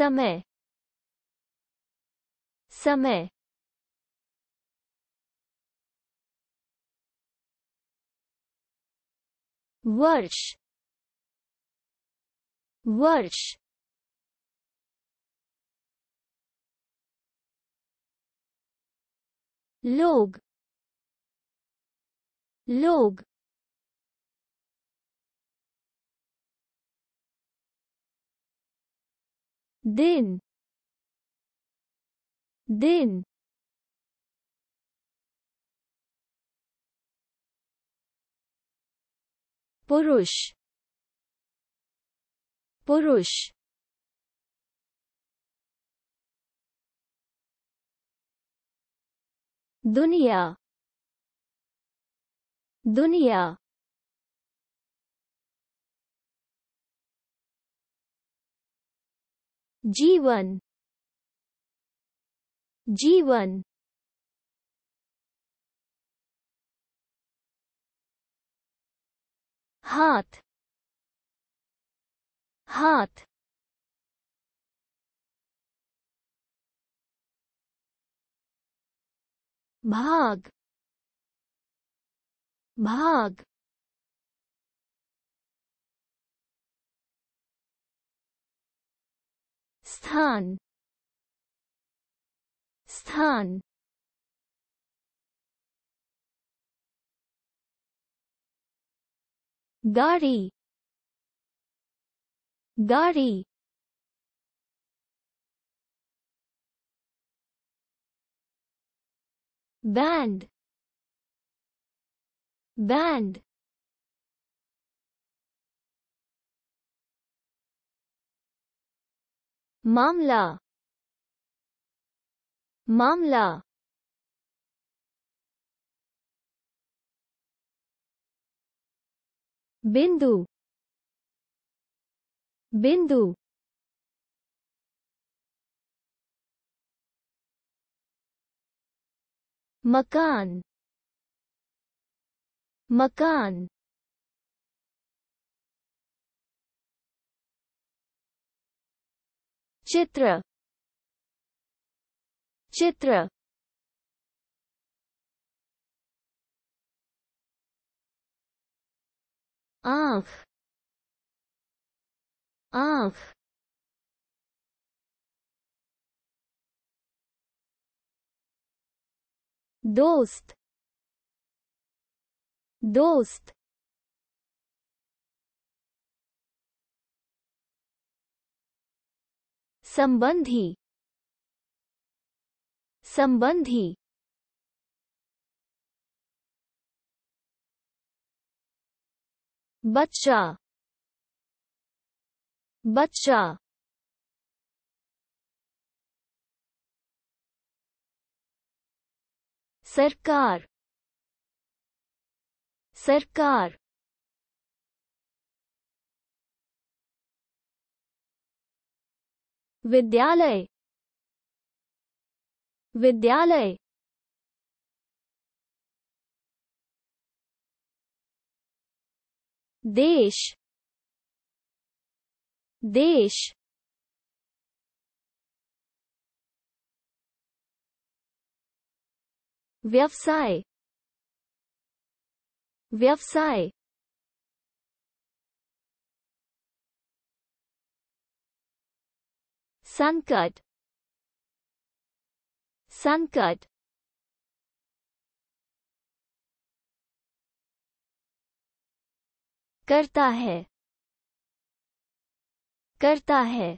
समय समय वर्ष वर्ष लोग लोग दिन दिन पुरुष पुरुष दुनिया दुनिया जीवन जीवन हाथ हाथ भाग भाग Stun. Stun. Gari. Gari. Band. Band. मामला मामला बिंदु बिंदु मकान मकान चित्र चित्र आंख आंख दोस्त दोस्त संबंधी संबंधी बच्चा बच्चा सरकार सरकार विद्यालय विद्यालय देश देश व्यवसाय व्यवसाय संकट संकट करता है करता है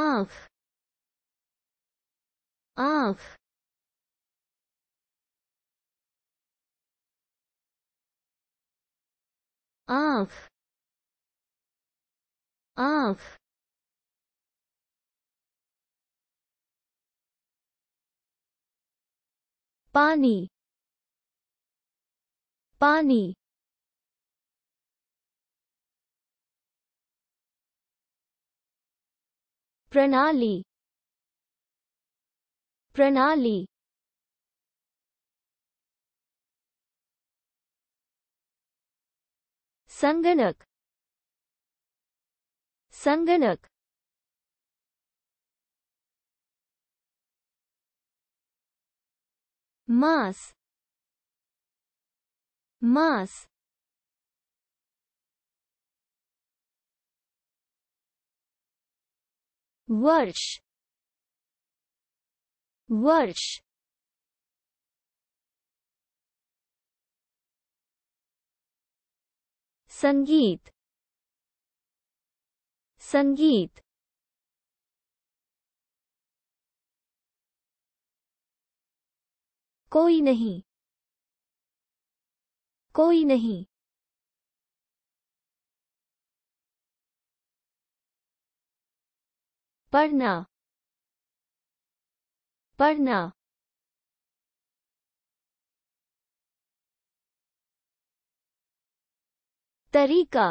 आंख आंख off off pani pani pranali pranali Sanganak Sanganak mass mass वर्ष वर्ष संगीत संगीत कोई नहीं कोई नहीं पढ़ना पढ़ना तरीका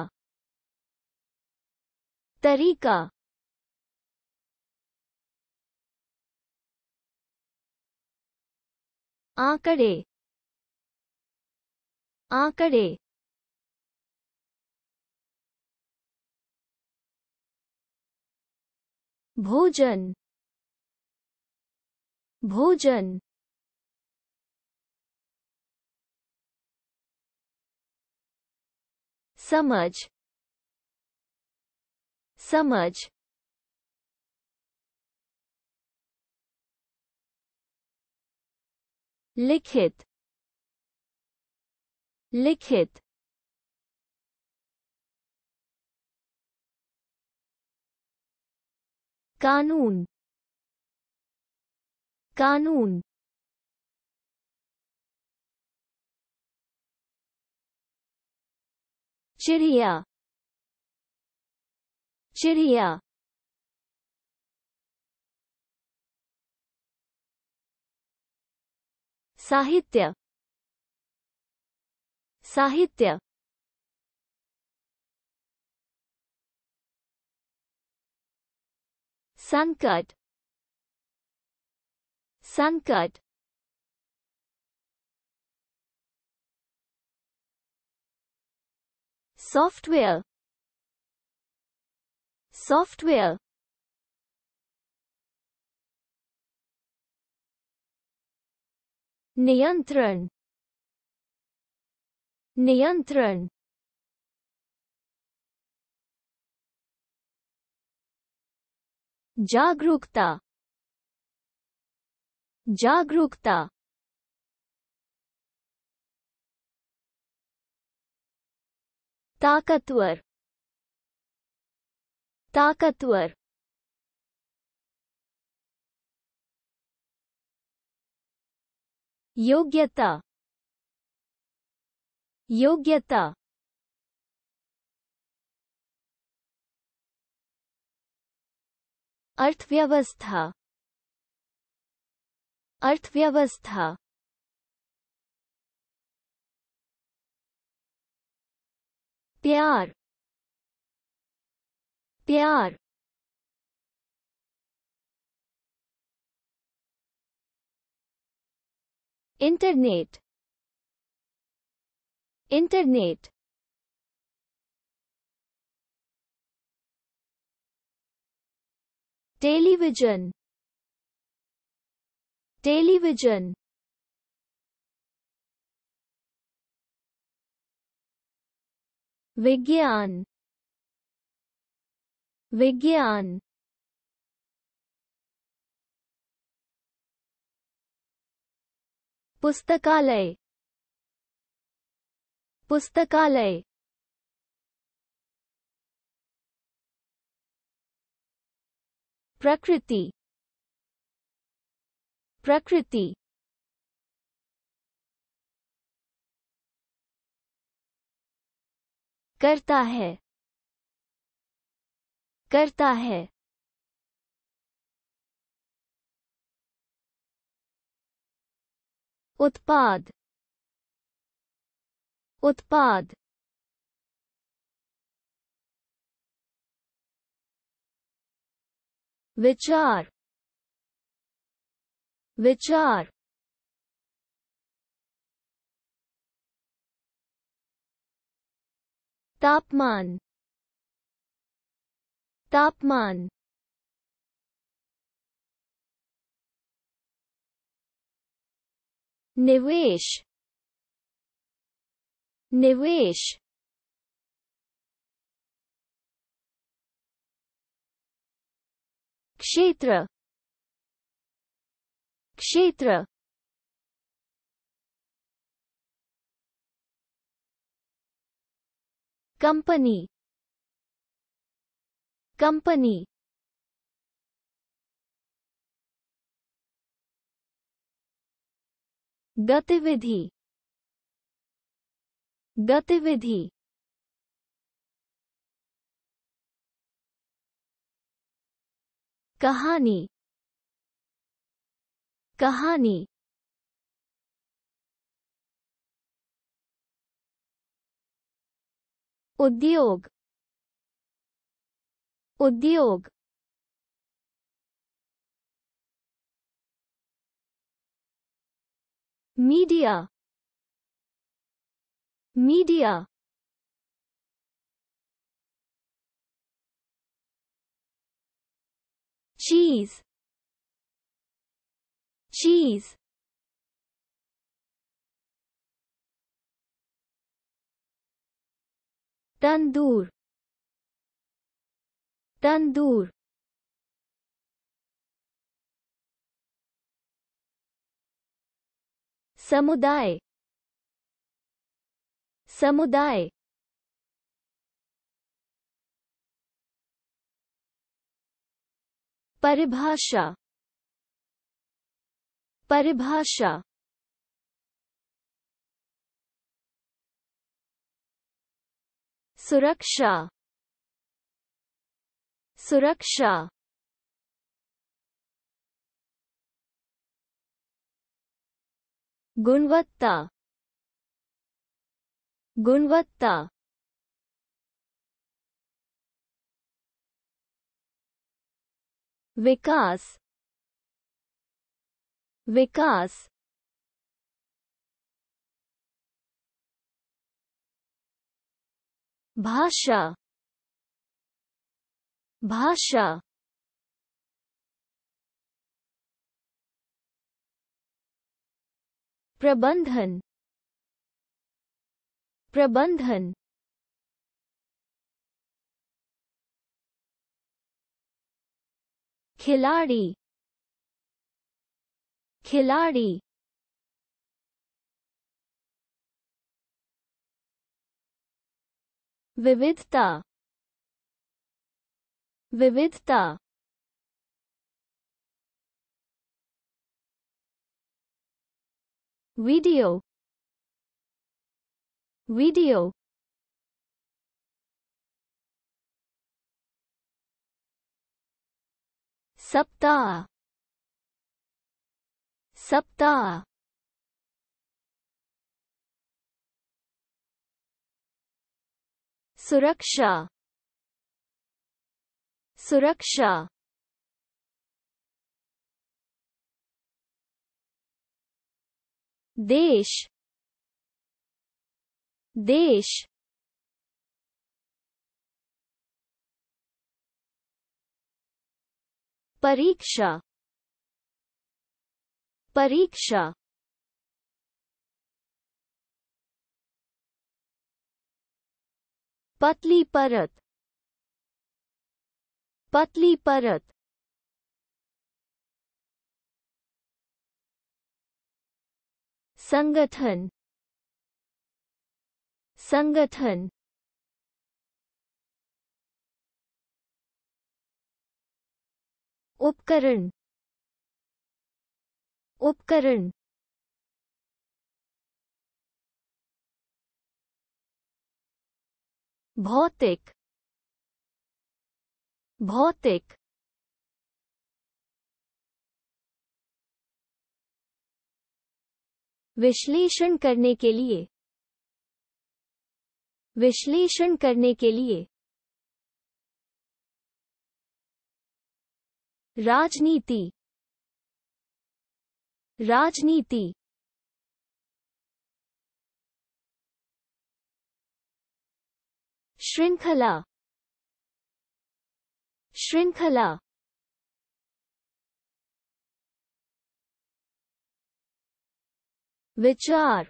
तरीका आंकड़े आंकड़े भोजन भोजन समझ समझ लिखित लिखित कानून कानून चिड़िया चिड़िया साहित्य साहित्य संकट संकट software software नियंत्रण नियंत्रण जागरूकता जागरूकता ताकतवर ताकतवर योग्यता योग्यता अर्थव्यवस्था अर्थव्यवस्था प्यार प्यार इंटरनेट इंटरनेट टेलीविजन टेलीविजन विज्ञान विज्ञान पुस्तकालय पुस्तकालय प्रकृति प्रकृति करता है करता है उत्पाद उत्पाद विचार विचार तापमान तापमान निवेश निवेश क्षेत्र क्षेत्र कंपनी कंपनी गतिविधि गतिविधि कहानी कहानी उद्योग उद्योग media media cheese cheese tandoor tandoor समुदाय समुदाय परिभाषा परिभाषा सुरक्षा सुरक्षा गुणवत्ता गुणवत्ता विकास विकास भाषा भाषा प्रबंधन प्रबंधन खिलाड़ी खिलाड़ी Vividta. Vividta. Video. Video. Saptah. Saptah. सुरक्षा सुरक्षा देश देश परीक्षा परीक्षा पतली परत पतली परत संगठन संगठन उपकरण उपकरण भौतिक भौतिक विश्लेषण करने के लिए विश्लेषण करने के लिए राजनीति राजनीति श्रृंखला श्रृंखला विचार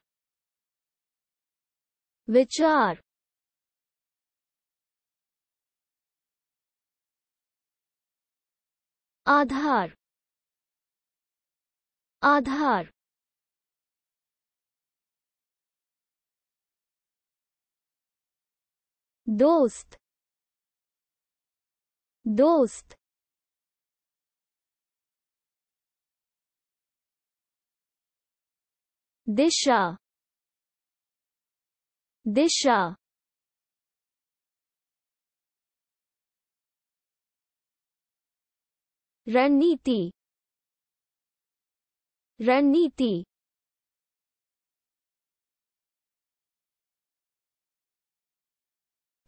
विचार आधार आधार दोस्त दोस्त दिशा दिशा रणनीति रणनीति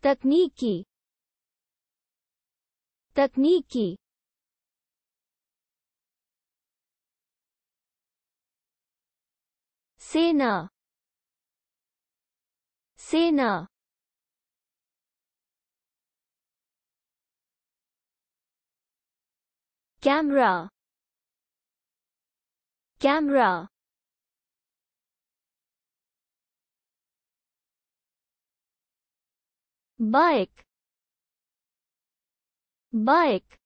तकनीकी तकनीकी सेना सेना कैमरा कैमरा bike bike